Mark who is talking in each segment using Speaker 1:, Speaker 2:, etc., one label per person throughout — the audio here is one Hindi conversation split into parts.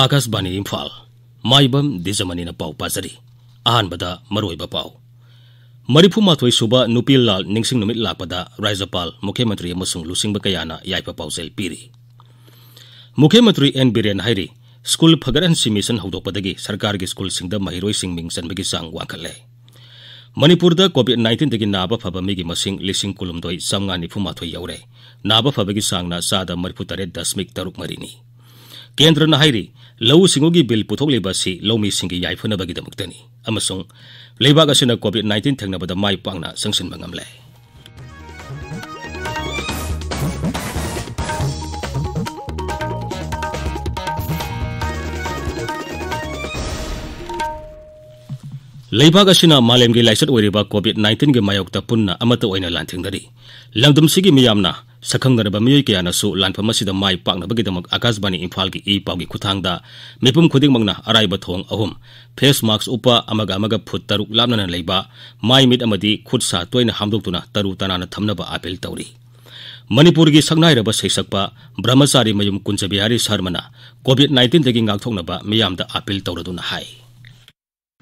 Speaker 1: आकाशवाणी इम्फाल माइबम दिजमनी पाउ पाजरी अहमद मरब पा मरीफू सूब नुपील लाल निशिंग लापद राज्यपाल मुख्यमंत्री लुसिंब कयाना याप पाजेल पीरी मुख्यमंत्री एन बीरन है स्कूल फगरहसी मिशन होदोपदी सरकार की स्कूल महरों मिंग चंबग चांग वाखल मनपुर कोविड नाइन्टीन नाब फब मिंग लिंग कुलमद चमगा निफूमाथो यौरे नाब फब चाद मरीफू तरह दशमिक तरुक मरी केंद्र ने ꯂꯧꯎ ꯁꯤꯡꯎꯒꯤ ꯕꯤꯜ ꯄꯨꯊꯣꯛꯂꯤꯕ ꯑꯁꯤ ꯂꯧꯃꯤꯁꯤꯡꯒꯤ ꯌꯥꯏꯐꯅꯕꯒꯤꯗꯃꯛꯇꯅꯤ ꯑꯃꯁꯨꯡ ꯂꯩꯕꯥꯛ ꯑꯁꯤꯅ ꯀꯣꯚꯤꯗ ꯅꯥꯏꯟꯇꯤꯟ ꯊꯦꯡꯅꯕꯗ ꯃꯥꯏ ꯄꯥꯛꯅ ꯆꯪꯁꯤꯟꯕ ꯉꯝꯂꯦ ꯂꯩꯕꯥꯛ ꯑꯁꯤꯅ ꯃꯥꯂꯦꯝꯒꯤ ꯂꯥꯏꯆꯠ ꯑꯣꯏꯔꯤꯕ ꯀꯣꯚꯤꯗ ꯅꯥꯏꯟꯇꯤꯟꯒꯤ ꯃꯥꯌꯣꯛꯇ ꯄꯨꯟꯅ ꯑꯃꯠꯇ ꯑꯣꯏꯅ ꯂꯥꯟꯊꯦꯡꯅꯔꯤ ꯂꯝꯗꯝꯁꯤꯒꯤ ꯃꯤꯌꯥꯝꯅ ꯁꯛꯈꯪꯅꯔꯕ ꯃꯤꯑꯣꯏ ꯀꯌꯥꯅꯁꯨ ꯂꯥꯟꯐꯝ ꯑꯁꯤꯗ ꯃꯥꯏ ꯄꯥꯛꯅꯕꯒꯤꯗꯃꯛ ꯑꯥꯀꯥꯁꯕꯥꯅꯤ ꯏꯝꯐꯥꯜꯒꯤ ꯏ ꯄꯥꯎꯒꯤ ꯈꯨꯠꯊꯥꯡꯗ ꯃꯤꯄꯨꯝ ꯈꯨꯗꯤꯡꯃꯛꯅ ꯑꯔꯥꯏꯕ ꯊꯣꯡ ꯑꯍꯨꯝ ꯐꯦꯁ ꯃꯥꯛꯁ ꯎꯞꯄ ꯑꯃꯒ ꯑꯃꯒ ꯐꯨꯠ ꯇꯔꯨꯛ ꯂꯥꯞꯅꯅ ꯂꯩꯕ ꯃꯥꯏ ꯃꯤꯠ ꯑꯃꯗꯤ ꯈꯨꯠ ꯁꯥ ꯇꯣꯏꯅ ꯍꯥꯝꯗꯣꯛꯇꯨꯅ ꯇꯔꯨ ꯇꯅꯥꯟꯅ ꯊꯝꯅꯕ ꯑꯥꯄꯤꯜ ꯇꯧꯔꯤ ꯃꯅꯤꯄꯨꯔꯒꯤ ꯁꯛꯅꯥꯏꯔꯕ ꯁꯩꯁꯛꯄ ꯕ꯭ꯔꯍꯃꯆꯥꯔꯤ ꯃꯌꯨꯝ ꯀꯨꯟꯖꯕꯤꯍꯥꯔꯤ ꯁꯔꯃꯅ ꯀꯣꯚꯤꯗ ꯅꯥꯏꯟꯇꯤꯟꯗꯒꯤ ꯉꯥꯛꯊꯣꯛꯅꯕ ꯃꯤꯌꯥꯝꯗ ꯑꯥꯄꯤꯜ ꯇꯧꯔꯗꯨꯅ ꯍꯥꯏ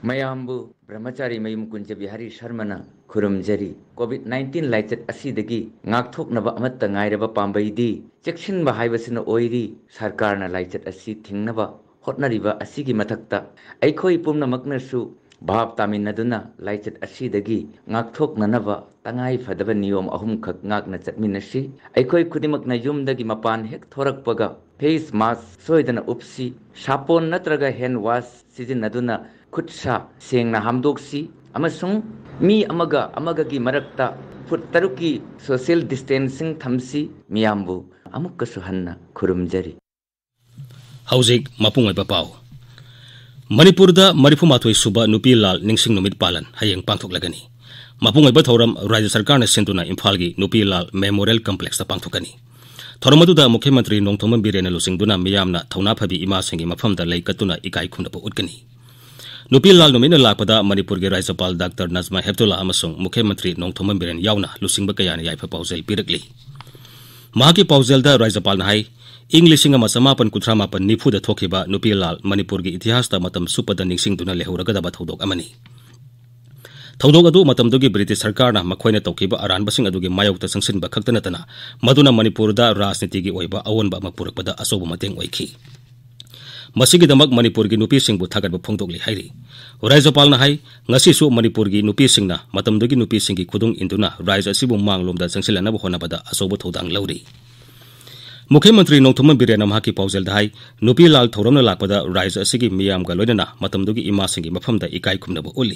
Speaker 1: ꯃꯌꯥꯝꯕꯨ ꯕ꯭ꯔꯍꯃꯆꯥꯔꯤ ꯃꯌꯨꯝ ꯀꯨꯟꯖ ꯕꯤꯍꯥꯔꯤ ꯁꯔꯃꯅ ꯈꯨꯔꯨꯝꯖꯔꯤ ꯀꯣꯚꯤꯗ ꯅꯥꯏꯟꯇꯤꯟ ꯂꯥꯏꯆꯠ ꯑꯁꯤꯗꯒꯤ ꯉꯥꯛꯊꯣꯛꯅꯕ ꯑꯃꯠꯇ ꯉꯥꯏꯔꯕ ꯄꯥꯝꯕꯩꯗꯤ ꯆꯦꯛꯁꯤꯟꯕ ꯍꯥꯏꯕꯁꯤꯅ ꯑꯣꯏꯔꯤ ꯁꯔꯀꯥꯔꯅ ꯂꯥꯏꯆꯠ ꯑꯁꯤ ꯊꯤꯡꯅꯕ ꯍꯣꯠꯅꯔꯤꯕ ꯑꯁꯤꯒꯤ ꯃꯊꯛꯇ ꯑꯩꯈꯣꯏ ꯄꯨꯝꯅꯃꯛꯅꯁꯨ ꯚꯥꯞ ꯇꯥꯃꯤꯟꯅꯗꯨꯅ ꯂꯥꯏꯆꯠ ꯑꯁꯤꯗꯒꯤ ꯉꯥꯛꯊꯣꯛꯅꯅꯕ ꯇꯉꯥꯏ ꯐꯗꯕ ꯅꯤꯌꯣꯝ ꯑꯍꯨꯝꯈꯛ ꯉꯥꯛꯅ ꯆꯠꯃꯤꯟꯅꯁꯤ ꯑꯩꯈꯣይ ꯈꯨꯗꯤꯡꯃꯛꯅ ꯌꯨꯝꯗꯒꯤ ꯃꯄꯥꯟ ꯍꯦꯛ ꯊꯣꯔꯛꯄꯒ ꯐꯦꯁ ꯃꯥꯁꯛ ꯁꯣꯏꯗꯅ ꯎꯞꯁꯤ ꯁꯥꯄꯣꯟ ꯅꯠꯇ꯭ꯔꯒ ꯍꯦꯟ ꯋꯥꯁ ꯁꯤꯖꯤꯟꯅꯗꯨꯅ खुद सेंग हम दोसी मरक्त फुट तरुक सोशल डिस्टेंसिंग थमसी मियाम खुरुमजरी हौजिक मपू पाओ मनपुर मरीफुमाथ सूब नुपी लाल निशिंग पालन हयें पांधोलगनी मपू थौरम राज्य सरकार ने सिंधुना इम्फा की नुपी लाल मेमोरियल कंप्लेक्स पांधोनी थौरम मुख्यमंत्री नोथोम बीरेन लुसीदना मियामना थौना फी इमा की मफम लेकुना इकाई खुनब उगनी ꯅꯨꯄꯤ ꯂꯥꯜ ꯅꯨꯃꯤꯠꯅ ꯂꯥꯛꯄꯗ ꯃꯅꯤꯄꯨꯔꯒꯤ ꯔꯥꯖ꯭ꯌꯄꯥꯜ ꯗꯥꯛꯇꯔ ꯅꯖꯃꯥ ꯍꯦꯞꯇꯨꯂꯥ ꯑꯃꯁꯨꯡ ꯃꯨꯈ꯭ꯌ ꯃꯟꯇ꯭ꯔꯤ ꯅꯣꯡꯊꯣꯝꯕꯝ ꯕꯤꯔꯦꯟ ꯌꯥꯎꯅ ꯂꯨꯆꯤꯡꯕ ꯀꯌꯥꯅ ꯌꯥꯏꯐ ꯄꯥꯎꯖꯦꯜ ꯄꯤꯔꯛꯂꯤ ꯃꯍꯥꯛꯀꯤ ꯄꯥꯎꯖꯦꯜꯗ ꯔꯥꯖ꯭ꯌꯄꯥꯜꯅ ꯍꯥꯏ ꯏꯪ ꯂꯤꯁꯤꯡ ꯑꯃ ꯆꯃꯥꯄꯟ ꯀꯨꯟꯊ꯭ꯔꯥ ꯃꯥꯄꯟ ꯅꯤꯐꯨꯗ ꯊꯣꯛꯈꯤꯕ ꯅꯨꯄꯤ ꯂꯥꯜ ꯃꯅꯤꯄꯨꯔꯒꯤ ꯏꯇꯤꯍꯥꯁꯇ ꯃꯇꯝ ꯁꯨꯞꯄꯗ ꯅꯤꯡꯁꯤꯡꯗꯨꯅ ꯂꯩꯍꯧꯔꯒꯗꯕ ꯊꯧꯗꯣꯛ ꯑꯃꯅꯤ ꯊꯧꯗꯣꯛ ꯑꯗꯨ ꯃꯇꯝꯗꯨꯒꯤ ꯕ꯭ꯔꯤꯇꯤꯁ ꯁꯔꯀꯥꯔꯅ ꯃꯈꯣꯏꯅ ꯇꯧꯈꯤꯕ ꯑꯔꯥꯟꯕꯁꯤꯡ ꯑꯗꯨꯒꯤ ꯃꯥꯌꯣꯛꯇ ꯆꯪꯁꯤꯟꯕ ꯈꯛꯇ ꯅꯠꯇꯅ ꯃꯗꯨꯅ ꯃꯅꯤꯄꯨꯔꯗ ꯔꯥꯖꯅꯤꯇꯤꯒꯤ ꯑꯣꯏꯕ ꯑꯑꯣꯟꯕ ꯑꯃ ꯄꯨꯔꯛꯄꯗ ꯑꯆꯧꯕ ꯃꯇꯦꯡ ꯑꯣꯏꯈꯤ ꯃꯁꯤꯒꯤꯗꯃꯛ ꯃꯅꯤꯄꯨꯔꯒꯤ ꯅꯨꯄꯤꯁꯤꯡꯕꯨ ꯊꯥꯒꯠꯄ ꯐꯣꯡꯗꯣꯛꯂꯤ ꯍꯥꯏꯔꯤ ꯔꯥꯏꯖ꯭ꯌꯄꯥꯜꯅ ꯍꯥꯏ ꯉꯁꯤꯁꯨ ꯃꯅꯤꯄꯨꯔꯒꯤ ꯅꯨꯄꯤꯁꯤꯡꯅ ꯃꯇꯝꯗꯨꯒꯤ ꯅꯨꯄꯤꯁꯤꯡꯒꯤ ꯈꯨꯗꯨꯡ ꯏꯟꯗꯨꯅ ꯔꯥꯏꯖ ꯑꯁꯤꯕꯨ ꯃꯥꯡꯂꯣꯝꯗ ꯆꯪꯁꯤꯜꯂꯅꯕ ꯍꯣꯠꯅꯕꯗ मुख्यमंत्री नौथम बीरेन की पाजल है नुपी लाल थौरम लापद राज्य अगर मफम इकाय खुमब उल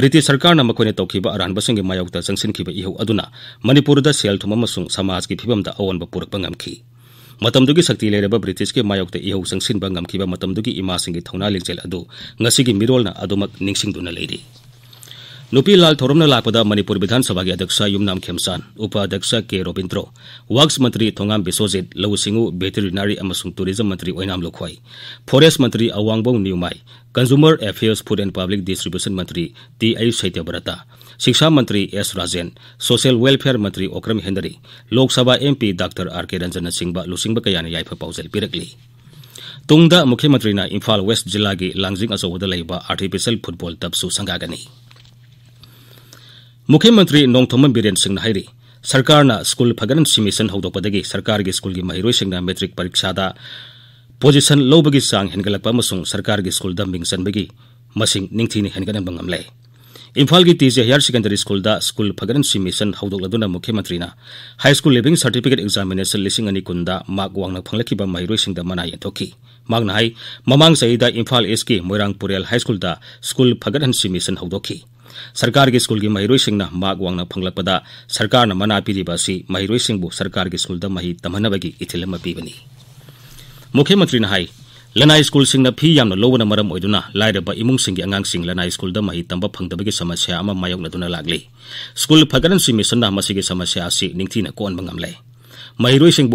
Speaker 1: ब्रिटिश सरकार मकोने तौब अरानब मायोक्त चंसीब इहौ मणिपुर सेल थुम समाज की फिवम अवनब पुरप मतम दुगी सक्ति लेरे बा ब्रिटिश के मायोक ते यहू संसिन बंगम की बा मतम दुगी इमासिंगी थोना लिंचेल अदु ngasi gi mirolna adumak ningsing duna lady लुपी लाल थोरमन लापद मणिपुर विधानसभा अध्यक्ष युमनाम खेमसान उपाध्यक्ष के रोबिंद्रो वक्स मंत्री थोंगाम बिसोजित लौ सिंगू भेटरीनारी टूरीजम मंत्री ओनाम लुखई फोरेस्ट मंत्री Awangbow Newmai consumer affairs food and public distribution मंत्री टी आई सैत्यव्रता शिक्षा मंत्री एस राजेन सोशल वेलफेयर मंत्री Okram Henry Lok Sabha P doctor R K Ranjan Singh लुसिंग कयान याफ पाजल पीरली तुंग मुख्यमंत्री इम्फा वेस्ट जिला की लाजिंग अचौद आर्टिफिशियल फुटबॉल टब्सू संगागनी मुख्यमंत्री नोंथोमन बीरेन सिंह हाई स्कूल फगन सिमीसन होद सरकार की स्कूल की महिरोइसिंगना मेट्रिक परीक्षा पोजिशन लौबगी चांग हेंगल सरकार की स्कूल मिंग चनबगी मसिंग निंगथीने हेनगनब की तीजे हायर सेकेंडरी स्कूल स्कूल फगन सी मिशन मुख्यमंत्री ना स्कूल लिविंग सर्टिफिकेट एग्जामिनेशन लिसिंग अनि कुंदा मार्क वांगना मना यथोखि मांगना हाई ममांग सईदा इम्फाल ईस्ट की मोइरांग पुरेल स्कूल स्कूल फगन सी मिशन हौदोखि सरकार सरकाल महिर मा वाउन फाका पिरैसुल माइ तभी इथिल पिगनी मुख्यमन्त्री लकुल फी यम्म लमु आँगै स्कुल माही त समस्या मायान स्कुल फगि मिसन समस्या कन्भे महिरैसक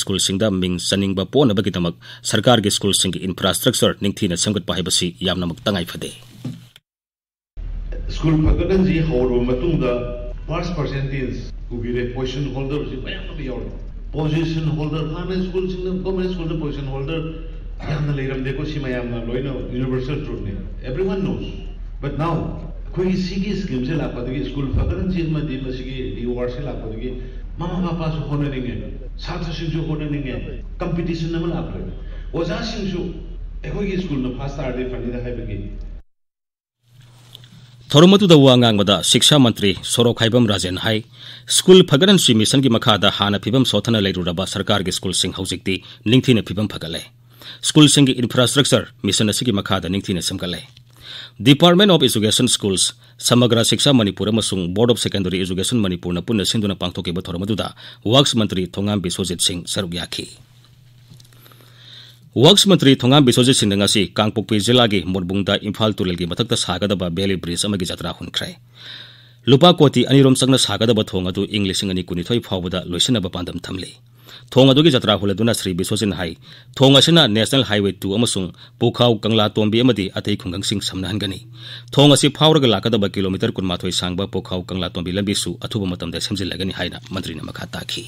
Speaker 1: स्कुलसँग सरकार चन स्कूल सरका स्कुल इन्फ्रास्ट्रक्चर निथिन सम्ग्प फदे ꯁ꯭ꯀꯨꯜ ꯐꯒꯠꯍꯟꯁꯤ ꯍꯧꯔꯕ ꯃꯇꯨꯡꯗ ꯄꯥꯁ ꯄꯥꯔꯁꯦꯟꯇꯦꯖ ꯄꯨꯕꯤꯔꯦ ꯄꯣꯖꯤꯁꯟ ꯍꯣꯜꯗꯔꯁꯤ ꯃꯌꯥꯝ ꯑꯃ ꯌꯥꯎꯔꯦ ꯄꯣꯖꯤꯁꯟ ꯍꯣꯜꯗꯔ ꯍꯥꯟꯅ ꯁ꯭ꯀꯨꯜꯁꯤꯡꯅ ꯒꯣꯔꯃꯦꯟ ꯁ꯭ꯀꯨꯜꯗ ꯄꯣꯖꯤꯁꯟ ꯍꯣꯜꯗꯔ ꯌꯥꯝꯅ ꯂꯩꯔꯝꯗꯦꯀꯣ ꯁꯤ ꯃꯌꯥꯝꯅ ꯂꯣꯏꯅ ꯌꯨꯅꯤꯚꯔꯁꯦꯜ ꯇ꯭ꯔꯨꯠꯅꯤ everyone knows but now ꯑꯩꯈꯣꯏꯒꯤ ꯁꯤꯒꯤ ꯁ꯭ꯀꯤꯝꯁꯦ ꯂꯥꯛꯄꯗꯒꯤ ꯁ꯭ꯀꯨꯜ ꯐꯒꯠꯍꯟꯁꯤ ꯑꯃꯗꯤ ꯃꯁꯤꯒꯤ ꯔꯤꯋꯥꯔꯁꯦ ꯂꯥꯛꯄꯗꯒꯤ ꯃꯃꯥ ꯃꯄꯥꯁꯨ ꯍꯣꯠꯅꯅꯤꯡꯉꯦ ꯁꯥꯇ꯭ꯔꯁꯤꯡꯁꯨ ꯍꯣꯠꯅꯅꯤꯡꯉꯦ ꯀꯝꯄꯤꯇꯤꯁꯟ ꯑꯃ ꯂꯥꯛꯈ꯭ꯔꯦ ꯑꯣꯖꯥꯁꯤꯡꯁꯨ ꯑꯩꯈꯣꯏꯒꯤ ꯁ꯭ꯀꯨꯜꯅ ꯐꯥꯁ ꯇꯥꯔꯗꯤ ꯐꯅꯤꯗ ꯍꯥꯏꯕꯒꯤ ꯊꯧꯔꯝ ꯑꯗꯨꯗ ꯋꯥ ꯉꯥꯡꯕꯗ ꯁꯤꯛꯁꯥ ꯃꯟꯇ꯭ꯔꯤ ꯁꯣꯔꯣꯛꯈꯥꯏꯕꯝ ꯔꯥꯖꯦꯟ ꯍꯥꯏ ꯁ꯭ꯀꯨꯜ ꯐꯒꯠꯍꯟꯁꯤ ꯃꯤꯁꯟꯒꯤ ꯃꯈꯥꯗ ꯍꯥꯟꯅ ꯐꯤꯕꯝ ꯁꯣꯊꯅ ꯂꯩꯔꯨꯔꯕ ꯁꯔꯀꯥꯔꯒꯤ ꯁ꯭ꯀꯨꯜꯁꯤꯡ ꯍꯧꯖꯤꯛꯇꯤ ꯅꯤꯡꯊꯤꯅ ꯐꯤꯕꯝ ꯐꯒꯠꯂꯦ ꯁ꯭ꯀꯨꯜꯁꯤꯡꯒꯤ ꯏꯟꯐ꯭ꯔꯥꯁꯇ꯭ꯔꯛꯆꯔ ꯃꯤꯁꯟ ꯑꯁꯤꯒꯤ ꯃꯈꯥꯗ ꯅꯤꯡꯊꯤꯅ ꯁꯦꯝꯒꯠꯂꯦ department of education schools Samagra Shiksha Manipur board of secondary education Manipur पुनः सिंधुना पांथोब थोरम वर्क्स मंत्री थोंगाम बिस्वजित सिंह सरुक याखी ꯋꯔꯛꯁ ꯃꯟꯇ꯭ꯔꯤ ꯊꯣꯉꯥꯝ ꯕꯤꯁꯣꯖꯤꯠ ꯁꯤꯡꯅ ꯉꯁꯤ ꯀꯥꯡꯄꯣꯛꯄꯤ ꯖꯤꯂꯥꯒꯤ ꯃꯣꯔꯕꯨꯡꯗ ꯏꯝꯐꯥꯜ ꯇꯨꯔꯦꯜꯒꯤ ꯃꯊꯛꯇ ꯁꯥꯒꯗꯕ ꯕꯦꯂꯤ ꯕ꯭ꯔꯤꯖ ꯑꯃꯒꯤ ꯖꯇ꯭ꯔꯥ ꯍꯨꯟꯈ꯭ꯔꯦ ꯂꯨꯄꯥ ꯀꯣꯇꯤ ꯑꯅꯤꯔꯣꯝ ꯆꯪꯅ ꯁꯥꯒꯗꯕ ꯊꯣꯡ ꯑꯗꯨ ꯏꯪ ꯂꯤꯁꯤꯡ ꯑꯅꯤ ꯀꯨꯟꯅꯤꯊꯣꯏ ꯐꯥꯎꯕꯗ ꯂꯣꯏꯁꯤꯟꯅꯕ ꯄꯥꯟꯗꯝ ꯊꯝꯂꯤ ꯊꯣꯡ ꯑꯗꯨꯒꯤ ꯖꯇ꯭ꯔꯥ ꯍꯨꯜꯂꯗꯨꯅ ꯁ꯭ꯔꯤ ꯕꯤꯁꯣꯖꯤꯠꯅ ꯍꯥꯏ ꯊꯣꯡ ꯑꯁꯤꯅ ꯅꯦꯁꯅꯦꯜ ꯍꯥꯏꯋꯦ ꯇꯨ ꯑꯃꯁꯨꯡ ꯄꯨꯈꯥꯎ ꯀꯪꯂꯥ ꯇꯣꯝꯕꯤ ꯑꯃꯗꯤ ꯑꯇꯩ ꯈꯨꯡꯒꯪꯁꯤꯡ ꯁꯝꯅꯍꯟꯒꯅꯤ ꯊꯣꯡ ꯑꯁꯤ ꯐꯥꯎꯔꯒ ꯂꯥꯛꯀꯗꯕ ꯀꯤꯂꯣꯃꯤꯇꯔ ꯀꯨꯟꯃꯥꯊꯣꯏ ꯁꯥꯡꯕ ꯄꯨꯈꯥꯎ ꯀꯪꯂꯥ ꯇꯣꯝꯕꯤ ꯂꯝꯕꯤꯁꯨ ꯑꯊꯨꯕ ꯃꯇꯝꯗ ꯁꯦꯝꯖꯤꯜꯂꯒꯅꯤ ꯍꯥꯏꯅ ꯃꯟꯇ꯭ꯔꯤꯅ ꯃꯈꯥ ꯇꯥꯈꯤ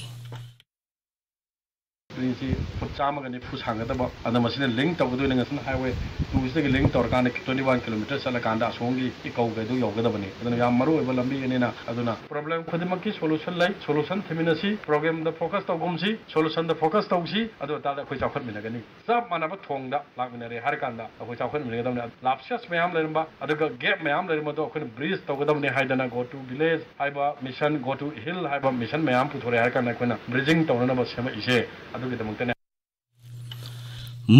Speaker 1: ꯁꯤ ꯐꯨꯠ ꯆꯥꯝꯃꯒ ꯅꯤꯐꯨ ꯁꯥꯡꯒꯗꯕ ꯑꯗ ꯃꯁꯤꯅ ꯂꯤꯡ ꯇꯧꯒꯗꯣꯏꯅꯤ ꯉꯁꯤꯅ ꯍꯥꯏꯋꯦ ꯇꯨꯁꯤꯗꯒꯤ ꯂꯤꯡ ꯇꯧꯔꯀꯥꯟꯗ ꯇ꯭ꯋꯦꯟꯇꯤ ꯋꯥꯟ ꯀꯤꯂꯣꯃꯤꯇꯔ ꯆꯠꯂꯀꯥꯟꯗ ꯑꯁꯣꯝꯒꯤ ꯏꯀꯧꯒꯩꯗꯨ ꯌꯧꯒꯗꯕꯅꯤ ꯑꯗꯨꯅ ꯌꯥꯝ ꯃꯔꯨꯑꯣꯏꯕ ꯂꯝꯕꯤ ꯑꯅꯤꯅ ꯑꯗꯨꯅ ꯄ꯭ꯔꯣꯕ꯭ꯂꯦꯝ ꯈꯨꯗꯤꯡꯃꯛꯀꯤ ꯁꯣꯂꯨꯁꯟ ꯂꯩ ꯁꯣꯂꯨꯁꯟ ꯊꯤꯃꯤꯟꯅꯁꯤ ꯄ꯭ꯔꯣꯕ꯭ꯂꯦꯝꯗ ꯐꯣꯀꯁ ꯇꯧꯒꯨꯝꯁꯤ ꯁꯣꯂꯨꯁꯟꯗ ꯐꯣꯀꯁ ꯇꯧꯁꯤ ꯑꯗꯨ ꯑꯣꯏꯇꯥꯔꯗꯤ ꯑꯩꯈꯣꯏ ꯆꯥꯎꯈꯠꯃꯤꯟꯅꯒꯅꯤ ꯆꯞ ꯃꯥꯟꯅꯕ ꯊꯣꯡꯗ ꯂꯥꯛꯃꯤꯟꯅꯔꯦ ꯍꯥꯏꯔꯀꯥꯟꯗ ꯑꯩꯈꯣই ꯆꯥꯎꯈꯠꯃꯤꯟꯅꯒꯗꯕꯅꯤ ꯂꯥꯞꯁꯦꯁ ꯃꯌꯥꯝ ꯂꯩꯔꯝꯕ ꯑꯗꯨꯒ ꯒꯦꯞ ꯃꯌꯥꯝ ꯂꯩꯔꯝꯕꯗꯣ ꯑꯩꯈꯣꯏꯅ ꯕ꯭ꯔꯤꯖ ꯇꯧꯒꯗꯕꯅꯤ ꯍꯥꯏꯗꯅ ꯒꯣ ꯇꯨ ꯚꯤꯂꯦꯖ ꯍꯥꯏꯕ ꯃꯤꯁꯟ ꯒꯣ ꯇꯨ ꯍꯤꯜ ꯍꯥꯏꯕ ꯃꯤꯁꯟ ꯃꯌꯥꯝ ꯄꯨꯊꯣꯔꯛꯑꯦ ꯍꯥꯏꯔꯀꯥꯟꯗ ꯑꯩꯈꯣꯏꯅ ꯕ꯭ꯔꯤꯖꯤꯡ ꯇꯧꯅꯅꯕ ꯁꯦꯝꯃꯛꯏꯁꯦ ꯑꯗꯨ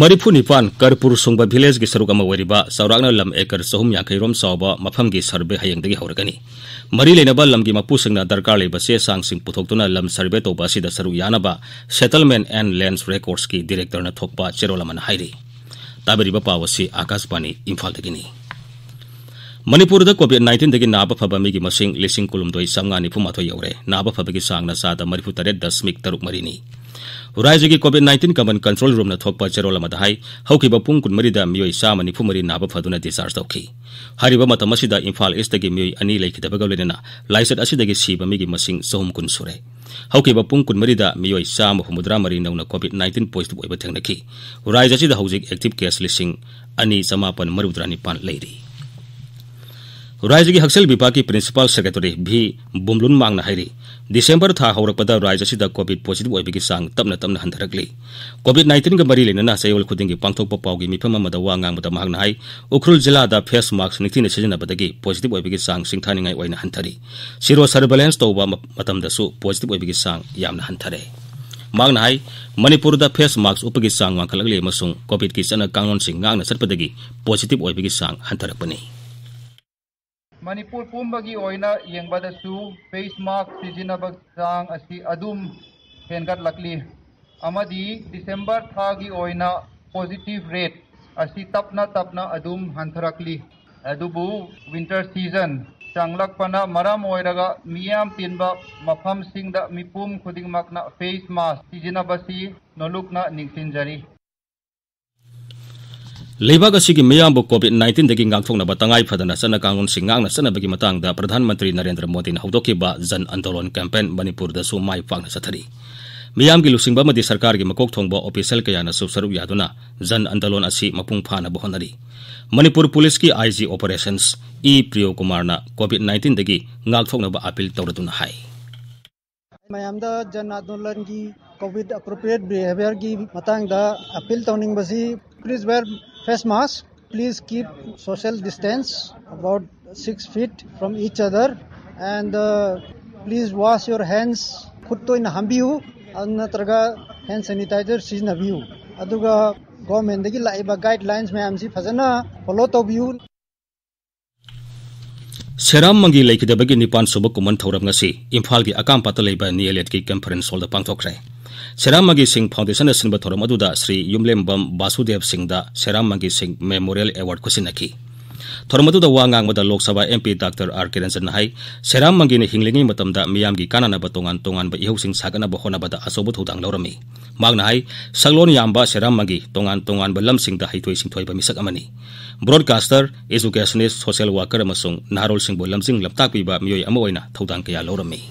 Speaker 1: मरीफू निपान करपुर सूब भीलेज की सरुक चौरागना लम एकर चहुम यांखरोम चाव मफम की सर्वे हयेंगे हौरगनी मरी लेनब लम की मपूसिंग दरकार लेब चे चांग लम सर्वे तब सरुक यानब सेटलमें एंड लेंस रेकॉर्ड्स की डायरेक्टर थोप चेरोल ताबरीब पाव आकाशवाणी इम्फादी मणिपुर कोविड नाइन्टीन नाब फब की मसिंग लिसिंग कुलुमदोई चमगा निफुमाथो यौरे नाब फब की सांगना चाद मरिफु तरेट दशमिक तरुक मरीनी राज्य की covid nineteen common control room थोप चेरोल पुंग कुनमरीद मियोई निफुमरी नाब फदुना डिस्चार्ज तौखी हारिब मतम असिद इम्फाल ईस्ट की मियोई अनी लेखिदबगा लेना लाइचट चहुम कुन सुरे पुंग कुनमरीद मियोई चाम मरी नौना कोविड नाइन्टीन पॉजिटिव ओइब थेंगनखी राज्य असिद एक्टिव केस लिसिंग अनी चमापन मरुद्रा निपान लेरी ꯔꯥꯏꯖꯒꯤ ꯍꯛꯁꯦꯜ ꯕꯤꯚꯥꯒꯤ ꯄ꯭ꯔꯤꯟꯁꯤꯄꯥꯜ ꯁꯦꯀ꯭ꯔꯦꯇꯔꯤ ꯚꯤ ꯕꯨꯝꯂꯨꯟ ꯃꯥꯡꯅ ꯍꯥꯏꯔꯤ ꯗꯤꯁꯦꯝꯕꯔ ꯊꯥ ꯍꯧꯔꯛꯄꯗ ꯔꯥꯏꯖ ꯑꯁꯤꯗ ꯀꯣꯚꯤꯗ ꯄꯣꯖꯤꯇꯤꯚ ꯑꯣꯏꯕꯒꯤ ꯆꯥꯡ ꯇꯞꯅ ꯇꯞꯅ ꯍꯟꯊꯔꯛꯂꯤ ꯀꯣꯚꯤꯗ ꯅꯥꯏꯟꯇꯤꯟꯒ ꯃꯔꯤ ꯂꯩꯅꯅ ꯆꯌꯣꯜ ꯈꯨꯗꯤꯡꯒꯤ ꯄꯥꯡꯊꯣꯛꯄ ꯄꯥꯎꯒꯤ ꯃꯤꯐꯝ ꯑꯃꯗ ꯋꯥ ꯉꯥꯡꯕꯗ ꯃꯍꯥꯛꯅ ꯍꯥꯏ ꯎꯈ꯭ꯔꯨꯜ ꯖꯤꯂꯥꯗ ꯐꯦꯁ ꯃꯥꯛꯁ ꯅꯤꯡꯊꯤꯅ ꯁꯤꯖꯤꯟꯅꯕꯗꯒꯤ ꯄꯣꯖꯤꯇꯤꯚ ꯑꯣꯏꯕꯒꯤ ꯆꯥꯡ ꯁꯤꯡꯊꯥꯅꯤꯡꯉꯥꯏ ꯑꯣꯏꯅ ꯍꯟꯊꯔꯤ ꯁꯤꯔꯣ ꯁꯔꯚꯦꯂꯦꯟꯁ ꯇꯧꯕ ꯃꯇꯝꯗꯁꯨ ꯄꯣꯖꯤꯇꯤꯚ ꯑꯣꯏꯕꯒꯤ ꯆꯥꯡ ꯌꯥꯝꯅ ꯍꯟꯊꯔꯦ मांगना है मणिपुर फेस मास्क उपगी चांग वाखल कोविड की चना कानून से गांगना चटपदी पॉजिटिव होगी चांग हंथरपनी मणिपुर पुबद फेस मास्क हेगली दिसंबर था पोजिटिव रेट असी तपना तपना अदुम हंथरकली विंटर सीजन चलपना मरम मराम तीनब मफम सिंह मिपुम खुदिंग फेस मास्क सिजनबसी नोलुकना निशिंजरी लेबाग मयाब कोविड नाइन्टीन गांथोंब तंगाई फदन चन कानून सिंगांग मतंग प्रधान मंत्री नरेंद्र मोदी हौदोब जन आंदोलन कैंपेन मणिपुर माई पा चथरी मयाम की लुसिंग सरकार की मकोक थोंब ऑफिसल कयान सरुक यादना जन आंदोलन मपुंग फानब होनरी मणिपुर पुलिस की IG operations E Priyo Kumar covid nineteen गांथोंब अपील तौरदुना है मैम जन आंदोलन की कोविड अप्रोप्रिएट बिहेवियर की अपील तौनिंग please wear face mask. Please keep social distance about six feet from each other, and uh, please wash your hands. खुद तो इन हम भी हो अन्नत्रगा हैंड सैनिटाइजर सीजन भी हो अदुगा गवर्नमेंट लाइब गाइडलाइंस मैम से फजना फॉलो तो भी हो सेराम मंगी लेकिदबगी निपान सुबह कुमन थौरम ngasi imphal gi akampata leiba ni elet ki conference hall da pangthokrai ꯁꯦꯔꯥꯃꯒꯤ ꯁꯤꯡ ꯐꯥꯎꯟꯗꯦꯁꯟꯅ ꯁꯤꯟꯕ ꯊꯧꯔꯝ ꯑꯗꯨꯗ ꯁ꯭ꯔꯤ ꯌꯨꯝꯂꯦꯝꯕꯝ ꯕꯥꯁꯨꯗꯦꯕ ꯁꯤꯡꯗ ꯁꯦꯔꯥꯃꯒꯤ ꯁꯤꯡ ꯃꯦꯃꯣꯔꯤꯌꯦꯜ ꯑꯦꯋꯥꯔꯗ ꯈꯨꯠꯁꯤꯟꯅꯈꯤ ꯊꯧꯔꯝ ꯑꯗꯨꯗ ꯋꯥ ꯉꯥꯡꯕꯗ Lok Sabha M P doctor R K ꯔꯟꯖꯟꯅ ꯍꯥꯏ ꯁꯦꯔꯥꯃꯒꯤꯅ ꯍꯤꯡꯂꯤꯉꯩ ꯃꯇꯝꯗ ꯃꯤꯌꯥꯝꯒꯤ ꯀꯥꯟꯅꯅꯕ ꯇꯣꯉꯥꯟ ꯇꯣꯉꯥꯟꯕ ꯏꯍꯧꯁꯤꯡ ꯁꯥꯒꯠꯅꯕ ꯍꯣꯠꯅꯕꯗ ꯑꯆꯧꯕ ꯊꯧꯗꯥꯡ ꯂꯧꯔꯝꯃꯤ ꯃꯍꯥꯛꯅ ꯍꯥꯏ ꯁꯛꯂꯣꯟ ꯌꯥꯝꯕ ꯁꯦꯔꯥꯃꯒꯤ ꯇꯣꯉꯥꯟ ꯇꯣꯉꯥꯟꯕ ꯂꯝꯁꯤꯡꯗ ꯍꯩꯊꯣꯏ ꯁꯤꯡꯊꯣꯏꯕ ꯃꯤꯁꯛ ꯑꯃꯅꯤ ꯕ꯭ꯔꯣꯗꯀꯥꯁꯇꯔ ꯑꯦꯖꯨꯀꯦꯁꯅꯤꯁ ꯁꯣꯁꯤꯌꯦꯜ ꯋꯥꯀꯔ ꯑꯃꯁꯨꯡ ꯅꯍꯥꯔꯣꯜꯁꯤꯡꯕꯨ ꯂꯝꯖꯤꯡ ꯂꯝꯇꯥꯛꯄꯤꯕ ꯃꯤꯑꯣꯏ ꯑꯃ ꯑꯣꯏꯅ ꯊꯧꯗꯥꯡ ꯀꯌꯥ ꯂꯧꯔꯝꯃꯤ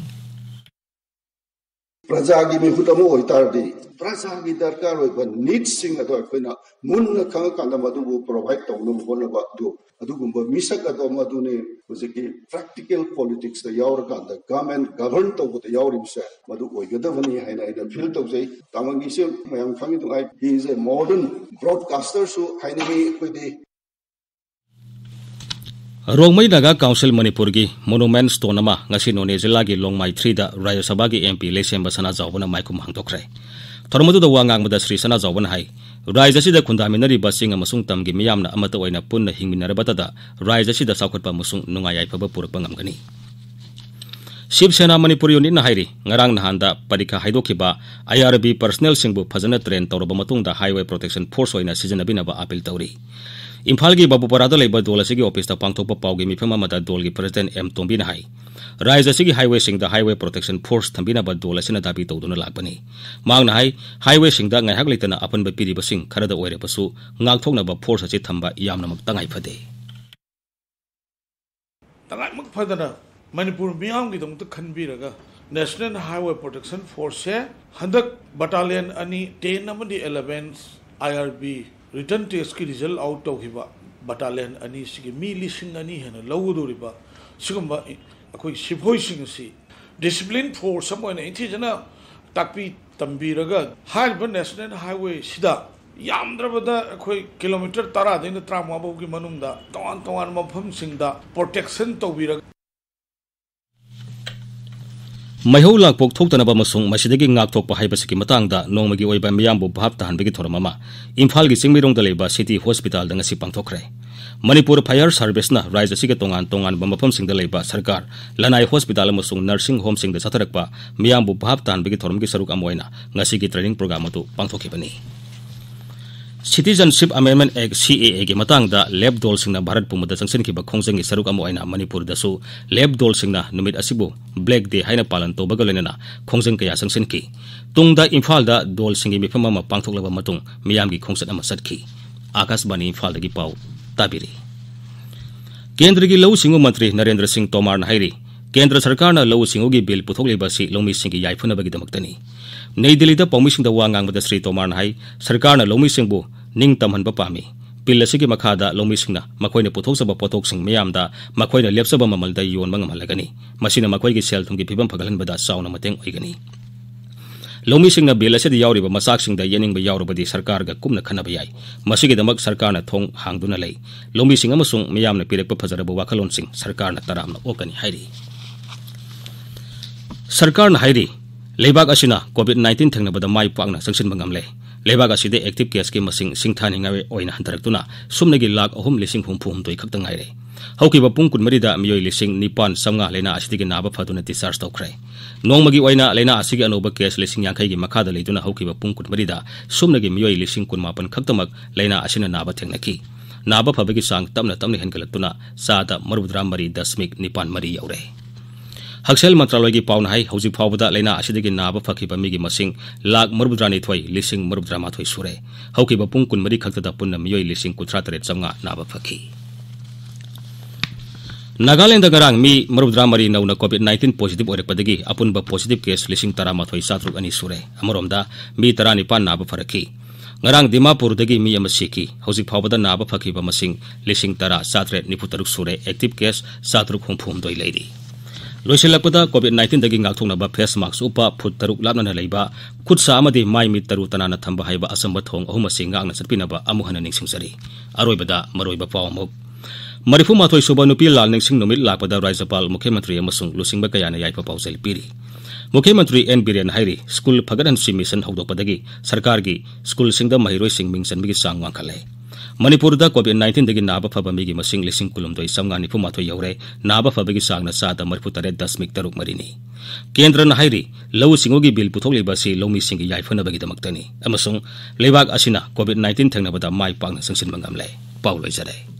Speaker 1: प्रजागी मिहुत अमु होइतारदि प्रजागी दरकार होइब नीड्सिंग अदो अखोइना मुन्न खंग कांद मदुबु प्रोवाइड तौनु होलब दु अदुगुम मिसक अदो मदुने होजिकि प्रैक्टिकल पॉलिटिक्स द यावर कांद गवर्नमेंट गवर्न तौब द यावरिम से मदु ओइगदवनि हाइना इदा फील तौजै तामंगि से मयम खंग दु आइ ए मॉडर्न ब्रॉडकास्टर सु ꯔꯣꯡꯃꯩ ꯅꯥꯒꯥ ꯀꯥꯎꯟꯁꯤꯜ ꯃꯅꯤꯄꯨꯔꯒꯤ ꯃꯣꯅꯨꯃꯦꯟ ꯁ꯭ꯇꯣꯟ ꯑꯃ ꯉꯁꯤ ꯅꯣꯅꯦ ꯖꯤꯂꯥꯒꯤ ꯂꯣꯡꯃꯥꯏ ꯊ꯭ꯔꯤꯗ ꯔꯥꯖ꯭ꯌ ꯁꯚꯥꯒꯤ ꯑꯦꯝ ꯄꯤ ꯂꯩꯁꯦꯝꯕ ꯁꯅꯥꯖꯥꯎꯕꯅ ꯃꯥꯏꯈꯨꯝ ꯍꯥꯡꯗꯣꯛꯈ꯭ꯔꯦ ꯊꯧꯔꯝ ꯑꯗꯨꯗ ꯋꯥ ꯉꯥꯡꯕꯗ ꯁ꯭ꯔꯤ ꯁꯅꯥꯖꯥꯎꯕꯅ ꯍꯥꯏ ꯔꯥꯖ꯭ꯌꯁꯤꯗ ꯈꯨꯟꯗꯥꯃꯤꯟꯅꯔꯤꯕ ꯆꯤꯡ ꯑꯃꯁꯨꯡ ꯇꯝꯒꯤ ꯃꯤꯌꯥꯝꯅ ꯑꯃꯠꯇ ꯑꯣꯏꯅ ꯄꯨꯟꯅ ꯍꯤꯡꯃꯤꯟꯅꯔꯕꯗ ꯔꯥꯖ꯭ꯌꯁꯤꯗ ꯆꯥꯎꯈꯠꯄ ꯑꯃꯁꯨꯡ ꯅꯨꯡꯉꯥꯏ ꯌꯥꯏꯐꯕ ꯄꯨꯔꯛꯄ ꯉꯝꯒꯅꯤ शिव सेना मणिपुर यूनिट हाई ngarang nahanda parikha haidokiba IRB personnel singbu phajana train tawraba matungda highway protection force oina sijanabinaba appeal tawri Imphal की बबूपुरा दोल ऑफिस पांथप पाव की मिफम दोल की प्रेसीडेंट एम तोबीन है राज्य की हाईवे हाईवे प्रोटेक्शन फोर्स तमीना दोल दाबी तौद लाने मांग हाईवे ईहक लेते अपन पीरबस खरदों फोर्स अम्म तंगाइफदे की मामगीदम खनबीर नेशनल हाईवे प्रोटेक्शन फोर्स हदक बटालियन अनी ten elevens I R B written test की रिजल्ट आउट तौब बटालियन अनी मी लिंग अनी हेन लौगदौरब सिगम अखोई सिफोई डिसिप्लिन फोर्स इंथीजना तापी तंबीरग हाइब नेशनल हाईवे सिदा यामद्रबद किलोमीटर 10 दैन 15 दा तवान तवान मफम सिंग दा प्रोटेक्शन ꯃꯩꯍꯧ ꯂꯥꯡꯄꯣꯛ ꯊꯣꯛꯇꯅꯕ ꯑꯃꯁꯨꯡ ꯃꯁꯤꯗꯒꯤ ꯉꯥꯛꯊꯣꯛꯄ ꯍꯥꯏꯕꯁꯤꯒꯤ ꯃꯇꯥꯡꯗ ꯅꯣꯡꯃꯒꯤ ꯑꯣꯏꯕ ꯃꯤꯌꯥꯝꯕꯨ ꯚꯥꯞ ꯇꯥꯍꯟꯕꯒꯤ ꯊꯧꯔꯝ ꯑꯃ ꯏꯝꯐꯥꯜꯒꯤ ꯆꯤꯡꯃꯩꯔꯣꯡꯗ ꯂꯩꯕ ꯁꯤꯇꯤ ꯍꯣꯁꯄꯤꯇꯥꯜꯗ ꯉꯁꯤ ꯄꯥꯡꯊꯣꯛꯈ꯭ꯔꯦ ꯃꯅꯤꯄꯨꯔ ꯐꯥꯌꯔ ꯁꯔꯚꯤꯁꯅ ꯔꯥꯏꯖ ꯑꯁꯤꯒꯤ ꯇꯣꯉꯥꯟ ꯇꯣꯉꯥꯟꯕ ꯃꯐꯝꯁꯤꯡꯗ ꯂꯩꯕ ꯁꯔꯀꯥꯔ ꯂꯅꯥꯏ ꯍꯣꯁꯄꯤꯇꯥꯜ ꯑꯃꯁꯨꯡ ꯅꯔꯁꯤꯡ ꯍꯣꯝꯁꯤꯡꯗ ꯆꯠꯊꯔꯛꯄ ꯃꯤꯌꯥꯝꯕꯨ ꯚꯥꯞ ꯇꯥꯍꯟꯕꯒꯤ ꯊꯧꯔꯝꯒꯤ ꯁꯔꯨꯛ ꯑꯃ ꯑꯣꯏꯅ ꯉꯁꯤꯒꯤ ꯇ꯭ꯔꯦꯅꯤꯡ ꯄ꯭ꯔꯣꯒ꯭ꯔꯥꯝ ꯑꯗꯨ ꯄꯥꯡꯊꯣꯛꯈꯤꯕꯅꯤ ꯁꯤꯇꯤꯖꯟꯁꯤꯞ ꯑꯦꯃꯦꯟꯃꯦꯟ ꯑꯦꯛ ꯁꯤ ꯑꯦ ꯑꯦꯒꯤ ꯃꯇꯥꯡꯗ ꯂꯦꯞ ꯗꯣꯜꯁꯤꯡꯅ ꯚꯥꯔꯠꯄꯨ ꯃꯗ ꯆꯪꯁꯤꯟꯈꯤꯕ ꯈꯣꯡꯖꯪꯒꯤ ꯁꯔꯨꯛ ꯑꯃ ꯑꯣꯏꯅ ꯃꯅꯤꯄꯨꯔꯗꯁꯨ ꯂꯦꯞ ꯗꯣꯜꯁꯤꯡꯅ ꯅꯨꯃꯤꯠ ꯑꯁꯤꯕꯨ ꯕ꯭ꯂꯦꯛ ꯗꯦ ꯍꯥꯏꯅ ꯄꯥꯂꯟ ꯇꯧꯕꯒ ꯂꯣꯏꯅꯅ ꯈꯣꯡꯖꯪ ꯀꯌꯥ ꯆꯪꯁꯤꯟꯈꯤ ꯇꯨꯡꯗ ꯏꯝꯐꯥꯜꯗ ꯗꯣꯜꯁꯤꯡꯒꯤ ꯃꯤꯐꯝ ꯑꯃ ꯄꯥꯡꯊꯣꯛꯂꯕ ꯃꯇꯨꯡ ꯃꯤꯌꯥꯝꯒꯤ ꯈꯣꯡꯆꯠ ꯑꯃ ꯆꯠꯈꯤ आकाशवाणी इम्फालदगी पाव ताबिरी केंद्र की लौ सिंगु मंत्री नरेंद्र सिंह तोमार हाइरी केंद्र सरकार ने लौ सिंगु की बिल पुथोली लौमी सिंह की याइफुनबगी दमकतनी नई दिल्ली पाउमी सिंह वा गांगबद श्री तोमार हाई सरकार ने लौमी सिंह ꯅꯤꯡ ꯇꯝꯍꯟꯕ ꯄꯥꯝꯃꯤ ꯄꯤꯜ ꯑꯁꯤꯒꯤ ꯃꯈꯥꯗ ꯂꯧꯃꯤꯁꯤꯡꯅ ꯃꯈꯣꯏꯅ ꯄꯨꯊꯣꯛꯆꯕ ꯄꯣꯠꯊꯣꯛꯁꯤꯡ ꯃꯤꯌꯥꯝꯗ ꯃꯈꯣꯏꯅ ꯂꯦꯞꯆꯕ ꯃꯃꯜꯗ ꯌꯣꯟꯕ ꯉꯝꯍꯜꯂꯒꯅꯤ ꯃꯁꯤꯅ ꯃꯈꯣꯏꯒꯤ ꯁꯦꯜ ꯊꯨꯝꯒꯤ ꯐꯤꯕꯝ ꯐꯒꯠꯍꯟꯕꯗ ꯆꯥꯎꯅ ꯃꯇꯦꯡ ꯑꯣꯏꯒꯅꯤ ꯂꯧꯃꯤꯁꯤꯡꯅ ꯕꯤꯜ ꯑꯁꯤꯗ ꯌꯥꯎꯔꯤꯕ ꯃꯆꯥꯛꯁꯤꯡꯗ ꯌꯦꯠꯅꯤꯡꯕ ꯌꯥꯎꯔꯕꯗꯤ ꯁꯔꯀꯥꯔꯒ ꯀꯨꯞꯅ ꯈꯟꯅꯕ ꯌꯥꯏ ꯃꯁꯤꯒꯤꯗꯃꯛ ꯁꯔꯀꯥꯔꯅ ꯊꯣꯡ ꯍꯥꯡꯗꯨꯅ ꯂꯩ ꯂꯧꯃꯤꯁꯤꯡ ꯑꯃꯁꯨꯡ ꯃꯤꯌꯥꯝꯅ ꯄꯤꯔꯛꯄ ꯐꯖꯔꯕ ꯋꯥꯈꯜꯂꯣꯟꯁꯤꯡ ꯁꯔꯀꯥꯔꯅ ꯇꯔꯥꯝꯅ ꯑꯣꯛꯀꯅꯤ ꯍꯥꯏꯔꯤ ꯁꯔꯀꯥꯔꯅ ꯍꯥꯏꯔꯤ ꯂꯩꯕꯥꯛ ꯑꯁꯤꯅ ꯀꯣꯚꯤꯗ ꯅꯥꯏꯟꯇꯤꯟ ꯊꯦꯡꯅꯕꯗ ꯃꯥꯏ ꯄꯥꯛꯅ ꯆꯪꯁꯤꯟꯕ ꯉꯝꯂꯦ ꯂꯩꯕꯥꯛ ꯑꯁꯤꯗ ꯑꯦꯛꯇꯤꯞ ꯀꯦꯁꯀꯤ ꯃꯁꯤꯡ ꯁꯤꯡꯊꯥꯅꯤꯡꯉꯥꯏ ꯑꯣꯏꯅ ꯍꯟꯊꯔꯛꯇꯨꯅ ꯁꯨꯞꯅꯒꯤ ꯂꯥꯛ ꯑꯍꯨꯝ ꯂꯤꯁꯤꯡ ꯍꯨꯝꯐꯨ ꯍꯨꯝꯗꯣꯏ ꯈꯛꯇ ꯉꯥꯏꯔꯦ ꯍꯧꯈꯤꯕ ꯄꯨꯡ ꯀꯨꯟꯃꯔꯤꯗ ꯃꯤꯑꯣꯏ ꯂꯤꯁꯤꯡ ꯅꯤꯄꯥꯟ ꯆꯥꯝꯃꯉꯥ ꯂꯩꯅꯥ ꯑꯁꯤꯗꯒꯤ ꯅꯥꯕ ꯐꯗꯨꯅ ꯗꯤꯁꯆꯥꯔꯖ ꯇꯧꯈ꯭ꯔꯦ ꯅꯣꯡꯃꯒꯤ ꯑꯣꯏꯅ ꯂꯩꯅꯥ ꯑꯁꯤꯒꯤ ꯑꯅꯧꯕ ꯀꯦꯁ ꯂꯤꯁꯤꯡ ꯌꯥꯡꯈꯩꯒꯤ ꯃꯈꯥꯗ ꯂꯩꯗꯨꯅ ꯍꯧꯈꯤꯕ ꯄꯨꯡ ꯀꯨꯟꯃꯔꯤꯗ ꯁꯨꯞꯅꯒꯤ ꯃꯤꯑꯣꯏ ꯂꯤꯁꯤꯡ ꯀꯨꯟꯃꯥꯄꯟ ꯈꯛꯇꯃꯛ ꯂꯩꯅꯥ ꯑꯁꯤꯅ ꯅꯥꯕ ꯊꯦꯡꯅꯈꯤ ꯅꯥꯕ ꯐꯕꯒꯤ ꯆꯥꯡ ꯇꯞꯅ ꯇꯞꯅ ꯍꯦꯟꯒꯠꯂꯛꯇꯨꯅ ꯆꯥꯗ ꯃꯔꯨꯗ꯭ꯔꯥ ꯃꯔꯤ ꯗꯁꯃꯤꯛ ꯅꯤꯄꯥꯟ ꯃꯔꯤ ꯌꯧꯔꯦ हक्सेल मंत्रालय की पाउना है हौजी फाउबदा लेना असिदगी नाब फकीब मसिंग लाख मरुद्रानिथोई लिसिंग मरुद्रामाथोई सुरे हौकीब पुंग कुनमरी खक्तदा पुन्ना मियोई लिसिंग कुत्रा तरेत चमगा नाब फकी नागालैंड गरांग मरुद्रा मरी नौना कोविड 19 पॉजिटिव ओरपदगी अपुनब पॉजिटिव केस लिसिंग तरामाथोई सातरुक अनी सुरे अमरोमदा मी तरानिपान नाब फरखी ngarang dimapur dagi mi amasi ki hoji phawada na ba phakhi ba masing lising tara satre लोशलपदा कोविड नाइन्टीन गाथोना फेस मास्क उप फुट तरुक लाब खुद माइ मी तरु तना थम असम थों अहम से गाने मरब पाव मरीफूमाथ सूब नुपी लाल नेंसी नुमित राज्यपाल मुख्यमंत्री लुसिंब क्या याप पाजल पीर मुख्यमंत्री एन बीरन है स्कूल फगर मिशन होदपद सरकार की स्कूल मही चंबी की चांग वाखल मणिपुरदा कोविड नाइन्टीनदगी नाबा फबा मिगी मसिंग लिसिंग कुलुमदोई समगा यौरे नाब फबागी सांगना सादा मरफु तरे दशमिक तरुक मरिनी केंद्र हाइरी लौ सिंगोगी बिल पुथोली सि लौमी सिंगी याइफनबगी दमक्तनी अमसुंग लेबाग असिना कोविड नाइन्टीन थेंगनाबदा माइ पांगना संसिन मंगामले